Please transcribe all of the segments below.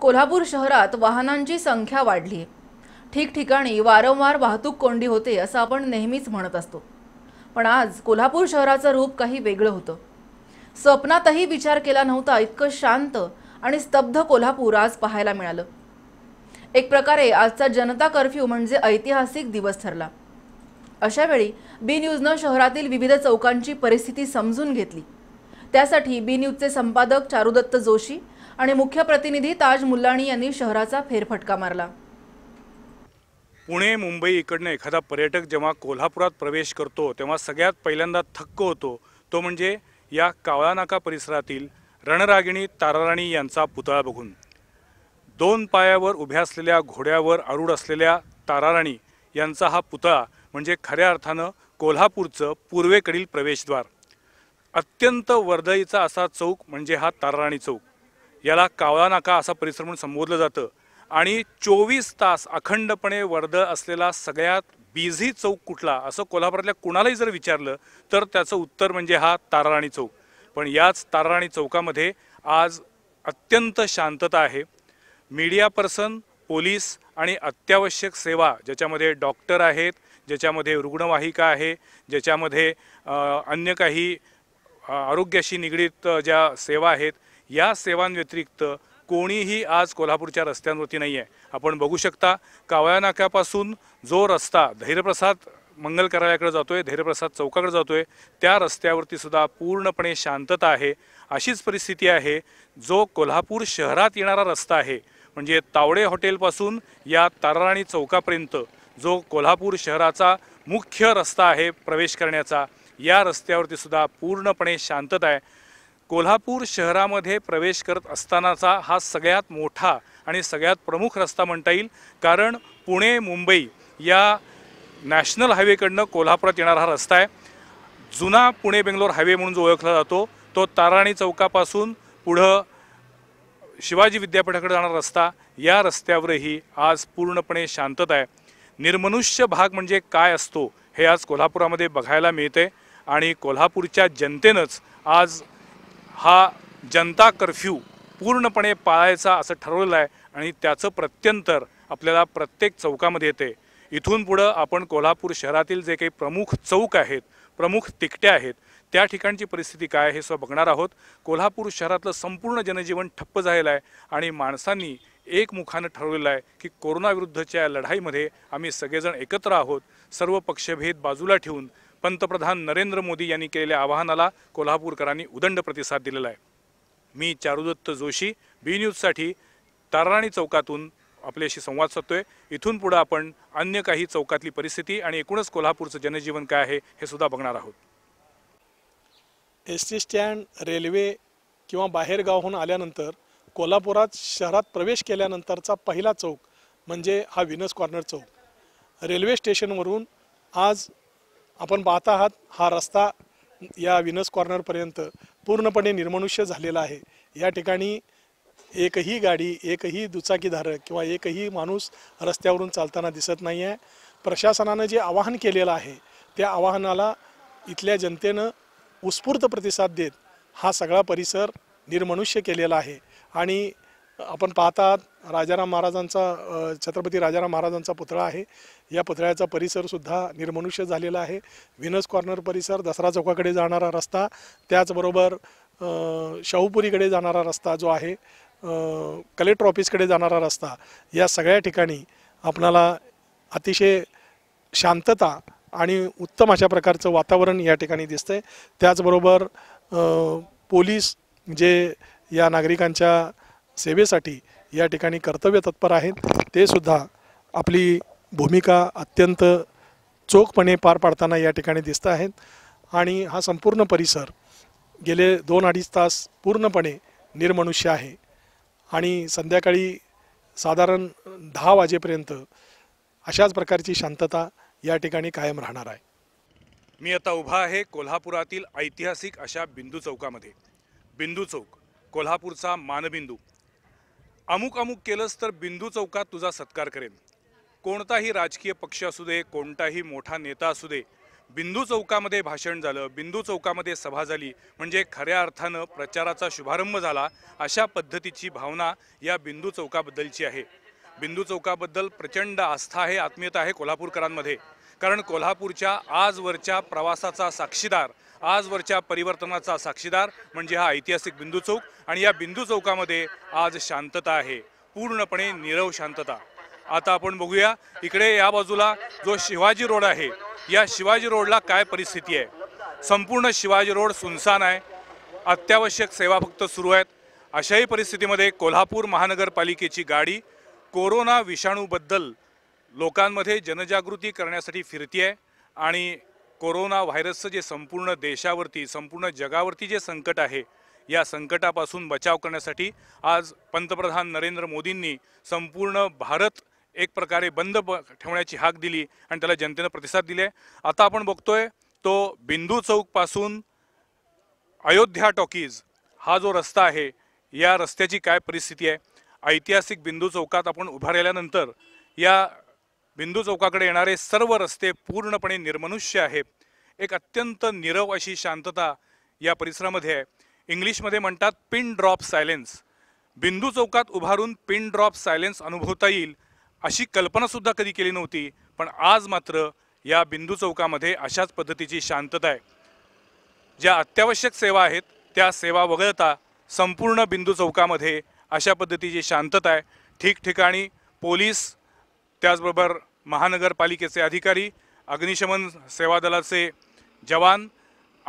कोल्हापूर शहरात वाहनांची संख्या वाढली ठिकठिकाणी वारंवार वाहतूक कोंडी होते असं आपण नेहमीच म्हणत असतो पण आज कोल्हापूर शहराचं रूप काही वेगळं होतं स्वप्नातही विचार केला नव्हता इतकं शांत आणि स्तब्ध कोल्हापूर आज पाहायला मिळालं एक प्रकारे आजचा जनता कर्फ्यू म्हणजे ऐतिहासिक दिवस ठरला अशावेळी बी न्यूजनं शहरातील विविध चौकांची परिस्थिती समजून घेतली त्यासाठी बी न्यूजचे संपादक चारुदत्त जोशी आणि मुख्य प्रतिनिधी ताज मुल्लाणी यांनी शहराचा फेरफटका मारला पुणे मुंबई इकडनं एखादा पर्यटक जेव्हा कोल्हापुरात प्रवेश करतो तेव्हा सगळ्यात पहिल्यांदा थक्क होतो तो म्हणजे या कावळानाका परिसरातील रणरागिणी ताराराणी यांचा पुतळा बघून दोन पायावर उभ्या असलेल्या घोड्यावर आरूढ असलेल्या ताराराणी यांचा हा पुतळा म्हणजे खऱ्या अर्थानं कोल्हापूरचं पूर्वेकडील प्रवेशद्वार अत्यंत वर्दळीचा असा चौक म्हणजे हा तारराणी चौक याला कावळा नाका असा परिसर म्हणून संबोधलं जातं आणि चोवीस तास अखंडपणे वर्दळ असलेला सगळ्यात बिझी चौक कुठला असं कोल्हापुरातल्या कुणालाही जर विचारलं तर त्याचं उत्तर म्हणजे हा तारराणी चौक पण याच तारराणी चौकामध्ये आज अत्यंत शांतता आहे मीडिया पर्सन पोलीस आणि अत्यावश्यक सेवा ज्याच्यामध्ये डॉक्टर आहेत ज्याच्यामध्ये रुग्णवाहिका आहे ज्याच्यामध्ये अन्य काही आरोग्याशी निगडीत ज्या सेवा आहेत या सेवांव्यतिरिक्त कोणीही आज कोल्हापूरच्या रस्त्यांवरती नाही आहे आपण बघू शकता कावळ्या नाक्यापासून जो रस्ता धैर्यप्रसाद मंगल कार्यालयाकडे जातो आहे धैर्यप्रसाद चौकाकडे जातो आहे त्या रस्त्यावरती सुद्धा पूर्णपणे शांतता आहे अशीच परिस्थिती आहे जो कोल्हापूर शहरात येणारा रस्ता आहे म्हणजे तावडे हॉटेलपासून या ताराराणी चौकापर्यंत जो कोल्हापूर शहराचा मुख्य रस्ता आहे प्रवेश करण्याचा या रस्त्यावरती सुद्धा पूर्णपणे शांतता आहे कोल्हापूर शहरामध्ये प्रवेश करत असतानाचा हा सगळ्यात मोठा आणि सगळ्यात प्रमुख रस्ता म्हणता येईल कारण पुणे मुंबई या नॅशनल हायवेकडनं कोल्हापुरात येणारा हा रस्ता आहे जुना पुणे बेंगलोर हायवे म्हणून जो ओळखला जातो तो ताराणी चौकापासून पुढं शिवाजी विद्यापीठाकडे जाणारा रस्ता या रस्त्यावरही आज पूर्णपणे शांतता आहे निर्मनुष्य भाग म्हणजे काय असतो हे आज कोल्हापुरामध्ये बघायला मिळते आणि कोल्हापूरच्या जनतेनंच आज हा जनता कर्फ्यू पूर्णपणे पाळायचा असं ठरवलेलं आहे आणि त्याचं प्रत्यंतर आपल्याला प्रत्येक चौकामध्ये येते इथून पुढं आपण कोल्हापूर शहरातील जे काही प्रमुख चौक आहेत प्रमुख तिकट्या आहेत त्या ठिकाणची परिस्थिती काय हे सुद्धा बघणार आहोत कोल्हापूर शहरातलं संपूर्ण जनजीवन ठप्प झालेलं आहे आणि माणसांनी एकमुखानं ठरवलेलं आहे की कोरोनाविरुद्धच्या लढाईमध्ये आम्ही सगळेजण एकत्र आहोत सर्व पक्षभेद बाजूला ठेवून पंतप्रधान नरेंद्र मोदी यांनी केलेल्या आवाहनाला कोल्हापूरकरांनी उदंड प्रतिसाद दिलेला आहे मी चारुदत्त जोशी बी न्यूजसाठी ताराणी चौकातून आपल्याशी संवाद साधतोय इथून पुढं आपण अन्य काही चौकातली परिस्थिती आणि एकूणच कोल्हापूरचं जनजीवन काय आहे हे सुद्धा बघणार आहोत एस टी स्टँड रेल्वे किंवा बाहेरगावहून आल्यानंतर कोल्हापुरात शहरात प्रवेश केल्यानंतरचा पहिला चौक म्हणजे हा विनस कॉर्नर चौक रेल्वे स्टेशनवरून आज आपण पाहत आहात हा रस्ता या विनस कॉर्नरपर्यंत पूर्णपणे निर्मनुष्य झालेला आहे या ठिकाणी एकही गाडी एकही दुचाकीधारक किंवा एकही माणूस रस्त्यावरून चालताना दिसत नाही आहे प्रशासनानं जे आवाहन केलेलं आहे त्या आवाहनाला इथल्या जनतेनं उत्स्फूर्त प्रतिसाद देत हा सगळा परिसर निर्मनुष्य केलेला आहे आणि आपण पाहतात राजाराम महाराजांचा छत्रपती राजाराम महाराजांचा पुतळा आहे या पुतळ्याचा परिसरसुद्धा निर्मनुष्य झालेला आहे विनस कॉर्नर परिसर दसरा चौकाकडे जाणारा रस्ता त्याचबरोबर शाहूपुरीकडे जाणारा रस्ता जो आहे कलेक्टर ऑफिसकडे जाणारा रस्ता या सगळ्या ठिकाणी आपणाला अतिशय शांतता आणि उत्तम अशा प्रकारचं वातावरण या ठिकाणी दिसतं आहे त्याचबरोबर पोलीस जे या नागरिकांच्या सेवेसाठी या ठिकाणी कर्तव्य तत्पर आहेत ते सुद्धा आपली भूमिका अत्यंत चोखपणे पार पाडताना या ठिकाणी दिसत आहेत आणि हा संपूर्ण परिसर गेले दोन अडीच तास पूर्णपणे निर्मनुष्य आहे आणि संध्याकाळी साधारण दहा वाजेपर्यंत अशाच प्रकारची शांतता या ठिकाणी कायम राहणार आहे मी आता उभा आहे कोल्हापुरातील ऐतिहासिक अशा बिंदू चौकामध्ये बिंदू चौक कोल्हापूरचा मानबिंदू अमुक अमुक केलंस तर बिंदू चौकात तुझा सत्कार करेन कोणताही राजकीय पक्ष असू दे कोणताही मोठा नेता असू दे बिंदू चौकामध्ये भाषण झालं बिंदू चौकामध्ये सभा झाली म्हणजे खऱ्या अर्थानं प्रचाराचा शुभारंभ झाला अशा पद्धतीची भावना या बिंदू चौकाबद्दलची आहे बिंदू चौकाबद्दल प्रचंड आस्था आहे आत्मीयता आहे कोल्हापूरकरांमध्ये कारण कोल्हापूरच्या आजवरच्या प्रवासाचा साक्षीदार आजवरच्या परिवर्तनाचा साक्षीदार म्हणजे हा ऐतिहासिक बिंदू चौक आणि या बिंदू चौकामध्ये आज शांतता आहे पूर्णपणे नीरव शांतता आता आपण बघूया इकडे या बाजूला जो शिवाजी रोड आहे या शिवाजी रोडला काय परिस्थिती आहे संपूर्ण शिवाजी रोड सुनसान आहे अत्यावश्यक सेवा फक्त सुरू आहेत अशाही परिस्थितीमध्ये कोल्हापूर महानगरपालिकेची गाडी कोरोना विषाणूबद्दल लोकांमध्ये जनजागृती करण्यासाठी फिरती आहे आणि कोरोना व्हायरसचं जे संपूर्ण देशावरती संपूर्ण जगावरती जे संकट आहे या संकटापासून बचाव करण्यासाठी आज पंतप्रधान नरेंद्र मोदींनी संपूर्ण भारत एक प्रकारे बंद ब ठेवण्याची हाक दिली आणि त्याला जनतेनं प्रतिसाद दिले आता आपण बघतोय तो बिंदू चौकपासून अयोध्या टॉकीज हा जो रस्ता आहे या रस्त्याची काय परिस्थिती आहे ऐतिहासिक बिंदू चौकात आपण उभारल्यानंतर या बिंदू चौकाकडे येणारे सर्व रस्ते पूर्णपणे निर्मनुष्य आहे एक अत्यंत निरव अशी शांतता या परिसरामध्ये आहे इंग्लिशमध्ये म्हणतात पिन ड्रॉप सायलेन्स बिंदू चौकात उभारून पिन ड्रॉप सायलेन्स अनुभवता येईल अशी कल्पनासुद्धा कधी केली नव्हती पण आज मात्र या बिंदू चौकामध्ये अशाच पद्धतीची शांतता आहे ज्या अत्यावश्यक सेवा आहेत त्या सेवा वगळता संपूर्ण बिंदू चौकामध्ये अशा पद्धतीची शांतता आहे ठिकठिकाणी पोलीस त्याचबरोबर महानगरपालिकेचे अधिकारी अग्निशमन सेवा दलाचे जवान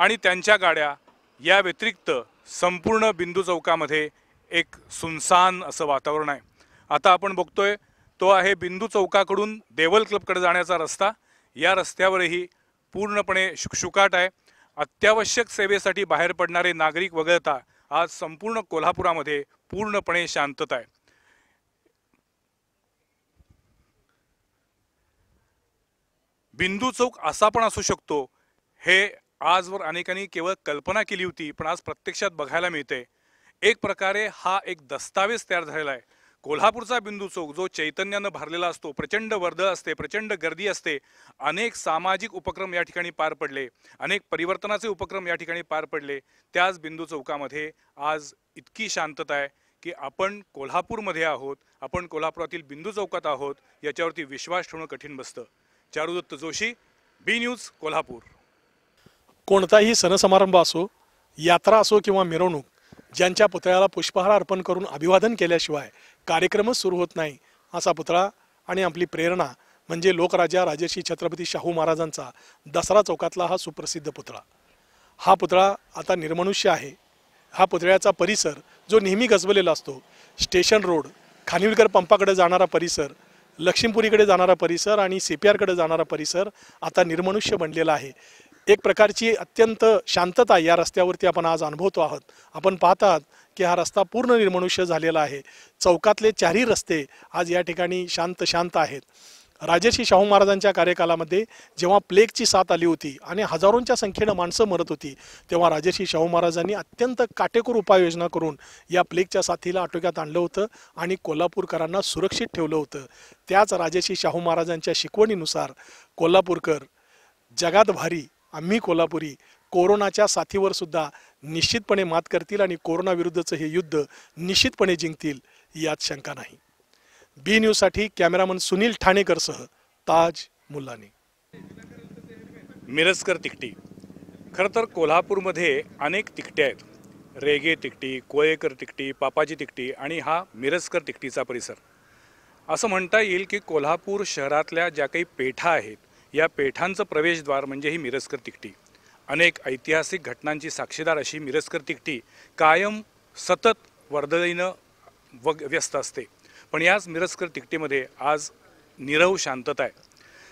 आणि त्यांच्या गाड्या या व्यतिरिक्त संपूर्ण बिंदू चौकामध्ये एक सुनसान असं वातावरण आहे आता आपण बघतोय तो आहे बिंदू चौकाकडून देवल क्लबकडे जाण्याचा रस्ता या रस्त्यावरही पूर्णपणे शुकशुकाट आहे अत्यावश्यक सेवेसाठी बाहेर पडणारे नागरिक वगळता आज संपूर्ण कोल्हापुरामध्ये पूर्णपणे शांतता आहे बिंदू चौक असा पण असू शकतो हे आजवर अनेकांनी केवळ कल्पना केली होती पण आज प्रत्यक्षात बघायला मिळते एक प्रकारे हा एक दस्तावेज तयार झालेला आहे कोल्हापूरचा बिंदू चौक जो चैतन्यानं भरलेला असतो प्रचंड वर्दळ असते प्रचंड गर्दी असते अनेक सामाजिक उपक्रम या ठिकाणी पार पडले अनेक परिवर्तनाचे उपक्रम या ठिकाणी पार पडले त्याच बिंदू चौकामध्ये आज इतकी शांतता आहे की आपण कोल्हापूरमध्ये आहोत आपण कोल्हापुरातील बिंदू चौकात आहोत याच्यावरती विश्वास ठेवणं कठीण बसतं चारुदत्त जोशी बी न्यूज कोल्हापूर कोणताही सणसमारंभ असो यात्रा असो किंवा मिरवणूक ज्यांच्या पुतळ्याला पुष्पहार अर्पण करून अभिवादन केल्याशिवाय कार्यक्रमच सुरू होत नाही असा पुतळा आणि आपली प्रेरणा म्हणजे लोकराजा राजर्षी छत्रपती शाहू महाराजांचा दसरा चौकातला हा सुप्रसिद्ध पुतळा हा पुतळा आता निर्मनुष्य आहे हा पुतळ्याचा परिसर जो नेहमी गजबलेला असतो स्टेशन रोड खानिवलकर पंपाकडे जाणारा परिसर लक्ष्मीपुरीकडे जाणारा परिसर आणि सी पी आरकडे जाणारा परिसर आता निर्मनुष्य बनलेला आहे एक प्रकारची अत्यंत शांतता या रस्त्यावरती आपण आज अनुभवतो आहोत आपण पाहतात की हा रस्ता पूर्ण निर्मनुष्य झालेला आहे चौकातले चारही रस्ते आज या ठिकाणी शांत शांत आहेत राजर्षी शाहू महाराजांच्या कार्यकालामध्ये जेव्हा प्लेगची साथ आली होती आणि हजारोंच्या संख्येनं माणसं मरत होती तेव्हा राजर्षी शाहू महाराजांनी अत्यंत काटेकोर उपाययोजना करून या प्लेगच्या साथीला आटोक्यात आणलं होतं आणि कोल्हापूरकरांना सुरक्षित ठेवलं होतं त्याच राजर्षी शाहू महाराजांच्या शिकवणीनुसार कोल्हापूरकर जगात भारी आम्ही कोल्हापुरी कोरोनाच्या साथीवर सुद्धा निश्चितपणे मात करतील आणि कोरोनाविरुद्धचं हे युद्ध निश्चितपणे जिंकतील यात शंका नाही बी साठी कॅमेरामन सुनील ठाणेकरसह ताज मुल्लानी मिरजकर तिकटी खरं तर कोल्हापूरमध्ये अनेक तिकटे आहेत रेगे तिकटी कोळेकर तिकटी पापाजी तिकटी आणि हा मिरजकर तिकटीचा परिसर असं म्हणता येईल की कोल्हापूर शहरातल्या ज्या काही पेठा आहेत या पेठांचं प्रवेशद्वार म्हणजे ही मिरजकर तिकटी अनेक ऐतिहासिक घटनांची साक्षीदार अशी मिरजकर तिकटी कायम सतत वर्दळीनं व व्यस्त असते पण याच मिरजकर तिकटीमध्ये आज निरव शांतता आहे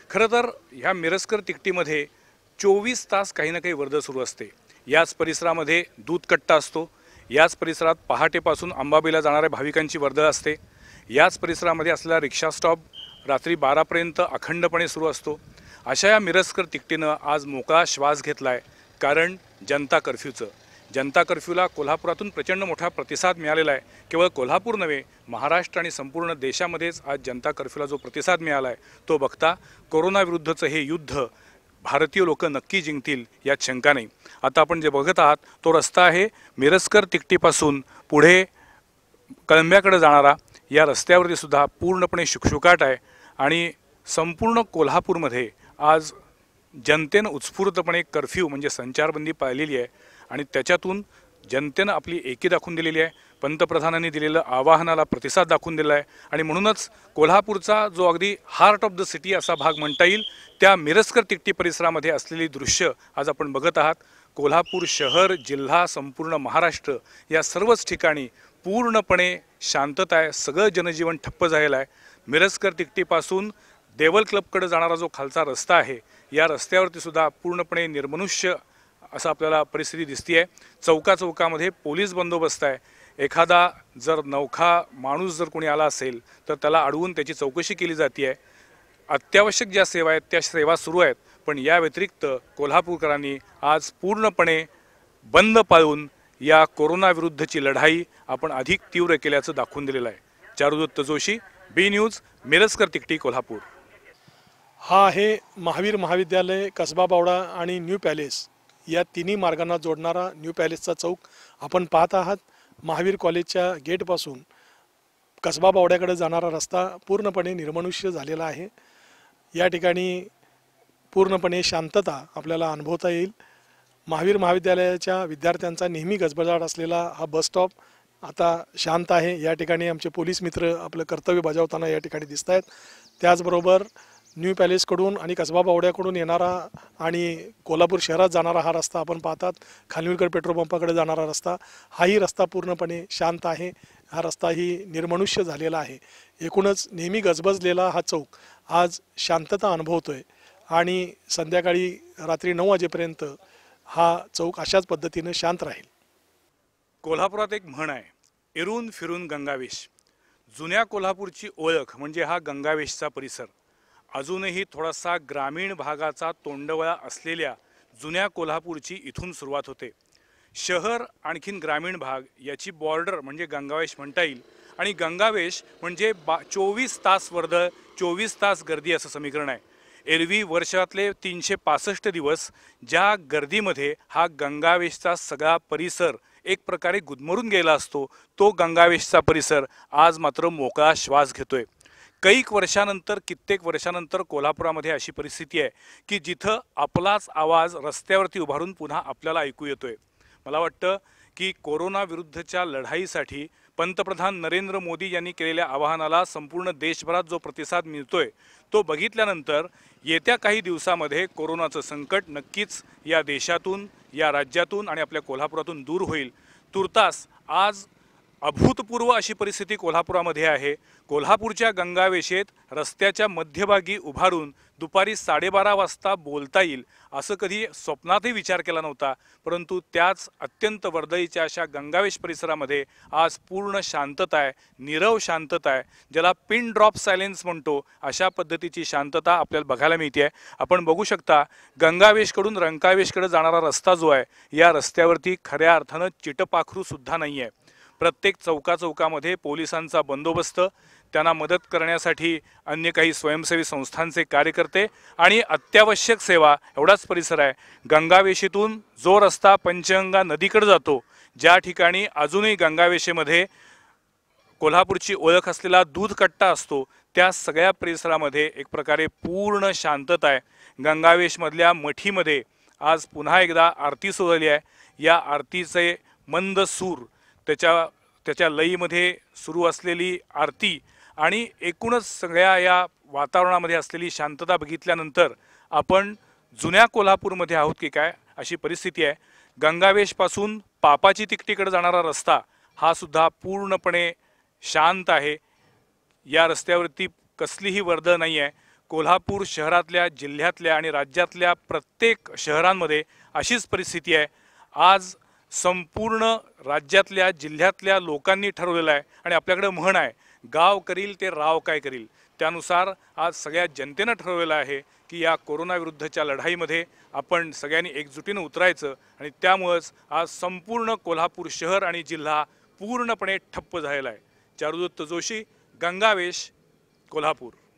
खरं तर ह्या मिरजकर तिकटीमध्ये चोवीस तास काही ना काही वर्दळ सुरू असते याच परिसरामध्ये दूध कट्टा असतो याच परिसरात पहाटेपासून अंबाबीला जाणाऱ्या भाविकांची वर्दळ असते याच परिसरामध्ये असलेला रिक्षा स्टॉप रात्री बारापर्यंत अखंडपणे सुरू असतो अशा या मिरस्कर तिकटीनं आज मोकळा श्वास घेतला आहे कारण जनता कर्फ्यूचं जनता कर्फ्यूला कोल्हापुरातून प्रचंड मोठा प्रतिसाद मिळालेला आहे केवळ कोल्हापूर नव्हे महाराष्ट्र आणि संपूर्ण देशामध्येच आज जनता कर्फ्यूला जो प्रतिसाद मिळाला आहे तो बघता कोरोनाविरुद्धचं हे युद्ध भारतीय लोक नक्की जिंकतील यात शंका नाही आता आपण जे बघत आहात तो रस्ता आहे मिरस्कर तिकटीपासून पुढे कळंब्याकडे जाणारा या रस्त्यावरती सुद्धा पूर्णपणे शुकशुकाट आहे आणि संपूर्ण कोल्हापूरमध्ये आज जनतेनं उत्स्फूर्तपणे कर्फ्यू म्हणजे संचारबंदी पाळलेली आहे आणि त्याच्यातून जनतेनं आपली एकी दाखवून दिलेली आहे पंतप्रधानांनी दिलेलं आवाहनाला प्रतिसाद दाखवून दिला आहे आणि म्हणूनच कोल्हापूरचा जो अगदी हार्ट ऑफ द सिटी असा भाग म्हणता येईल त्या मिरस्कर तिकटी परिसरामध्ये असलेली दृश्य आज आपण बघत आहात कोल्हापूर शहर जिल्हा संपूर्ण महाराष्ट्र या सर्वच ठिकाणी पूर्णपणे शांतता आहे सगळं जनजीवन ठप्प झालेलं आहे मिरस्कर तिकटीपासून देवल क्लबकडे जाणारा जो खालचा रस्ता आहे या रस्त्यावरती सुद्धा पूर्णपणे निर्मनुष्य असं आपल्याला परिस्थिती दिसती आहे चौका पोलीस बंदोबस्त आहे एखादा जर नौखा माणूस जर कोणी आला असेल तर त्याला अडवून त्याची चौकशी केली जाती आहे अत्यावश्यक ज्या सेवा आहेत त्या सेवा सुरू आहेत पण या व्यतिरिक्त कोल्हापूरकरांनी आज पूर्णपणे बंद पाळून या कोरोनाविरुद्धची लढाई आपण अधिक तीव्र केल्याचं दाखवून दिलेलं आहे चारुदत्त जोशी बी न्यूज मिरजकर तिकटी कोल्हापूर हा आहे महावीर महाविद्यालय कसबा बावडा आणि न्यू पॅलेस या तिन्ही मार्गांना जोडणारा न्यू पॅलेसचा चौक आपण पाहत आहात महावीर कॉलेजच्या गेटपासून कसबा बावड्याकडे जाणारा रस्ता पूर्णपणे निर्मनुष्य झालेला आहे या ठिकाणी पूर्णपणे शांतता आपल्याला अनुभवता येईल महावीर महाविद्यालयाच्या विद्यार्थ्यांचा नेहमी गजबजाट असलेला हा बस स्टॉप आता शांत आहे या ठिकाणी आमचे पोलीस मित्र आपलं कर्तव्य बजावताना या ठिकाणी दिसत आहेत त्याचबरोबर न्यू पॅलेसकडून आणि कसबा बावड्याकडून येणारा आणि कोल्हापूर शहरात जाणारा हा रस्ता आपण पाहतात खानविलकर पेट्रोल पंपाकडे जाणारा रस्ता हाही रस्ता पूर्णपणे शांत आहे हा रस्ताही निर्मनुष्य झालेला आहे एकूणच नेहमी गजबजलेला हा चौक आज शांतता अनुभवतो आहे आणि संध्याकाळी रात्री नऊ वाजेपर्यंत हा चौक अशाच पद्धतीनं शांत राहील कोल्हापुरात एक म्हण आहे इरून फिरून गंगावेश जुन्या कोल्हापूरची ओळख म्हणजे हा गंगावेशचा परिसर अजूनही थोडासा ग्रामीण भागाचा तोंडवळा असलेल्या जुन्या कोल्हापूरची इथून सुरुवात होते शहर आणखीन ग्रामीण भाग याची बॉर्डर म्हणजे गंगावेश म्हणता येईल आणि गंगावेश म्हणजे बा चोवीस तास वर्दळ चोवीस तास गर्दी असं समीकरण आहे एरवी वर्षातले तीनशे पासष्ट दिवस ज्या गर्दीमध्ये हा गंगावेशचा सगळा परिसर एक प्रकारे गुदमरून गेला असतो तो गंगावेशचा परिसर आज मात्र मोकळा श्वास घेतोय कैक वर्षानंतर कित्येक वर्षानंतर कोल्हापुरामध्ये अशी परिस्थिती आहे की जिथं आपलाच आवाज रस्त्यावरती उभारून पुन्हा आपल्याला ऐकू आहे मला वाटतं की कोरोनाविरुद्धच्या लढाईसाठी पंतप्रधान नरेंद्र मोदी यांनी केलेल्या आवाहनाला संपूर्ण देशभरात जो प्रतिसाद मिळतोय तो बघितल्यानंतर येत्या काही दिवसामध्ये कोरोनाचं संकट नक्कीच या देशातून या राज्यातून आणि आपल्या कोल्हापुरातून दूर होईल तुर्तास आज अभूतपूर्व अशी परिस्थिती कोल्हापुरामध्ये आहे कोल्हापूरच्या गंगावेशेत रस्त्याच्या मध्यभागी उभारून दुपारी साडेबारा वाजता बोलता येईल असं कधी स्वप्नातही विचार केला नव्हता परंतु त्याच अत्यंत वर्दळीच्या अशा गंगावेश परिसरामध्ये आज पूर्ण शांतता आहे नीरव शांतता आहे ज्याला पिन ड्रॉप सायलेन्स म्हणतो अशा पद्धतीची शांतता आपल्याला बघायला मिळते आहे आपण बघू शकता गंगावेशकडून रंकावेशकडे जाणारा रस्ता जो आहे या रस्त्यावरती खऱ्या अर्थानं चिटपाखरूसुद्धा नाही आहे प्रत्येक चौका पोलिसांचा बंदोबस्त त्यांना मदत करण्यासाठी अन्य काही स्वयंसेवी संस्थांचे कार्यकर्ते आणि अत्यावश्यक सेवा एवढाच परिसर आहे गंगावेशीतून जो रस्ता पंचगंगा नदीकडे जातो ज्या ठिकाणी अजूनही गंगावेशीमध्ये कोल्हापूरची ओळख असलेला दूध कट्टा असतो त्या सगळ्या परिसरामध्ये एक प्रकारे पूर्ण शांतता आहे गंगावेशमधल्या मठीमध्ये आज पुन्हा एकदा आरती सुरू झाली आहे या आरतीचे मंद सूर त्याच्या त्याच्या लईमध्ये सुरू असलेली आरती आणि एकूणच सगळ्या या वातावरणामध्ये असलेली शांतता बघितल्यानंतर आपण जुन्या कोल्हापूरमध्ये आहोत की काय अशी परिस्थिती आहे गंगावेशपासून पापाची तिकटीकडे जाणारा रस्ता हा सुद्धा पूर्णपणे शांत आहे या रस्त्यावरती कसलीही वर्दळ नाही आहे कोल्हापूर शहरातल्या जिल्ह्यातल्या आणि राज्यातल्या प्रत्येक शहरांमध्ये अशीच परिस्थिती आहे आज संपूर्ण राज्यातल्या जिल्ह्यातल्या लोकांनी ठरवलेलं आहे आणि आपल्याकडे म्हण आहे गाव करील ते राव काय करील त्यानुसार आज सगळ्या जनतेनं ठरवलेलं आहे की या कोरोनाविरुद्धच्या लढाईमध्ये आपण सगळ्यांनी एकजुटीनं उतरायचं आणि त्यामुळंच आज संपूर्ण कोल्हापूर शहर आणि जिल्हा पूर्णपणे ठप्प झालेला आहे चारुदत्त जोशी गंगावेश कोल्हापूर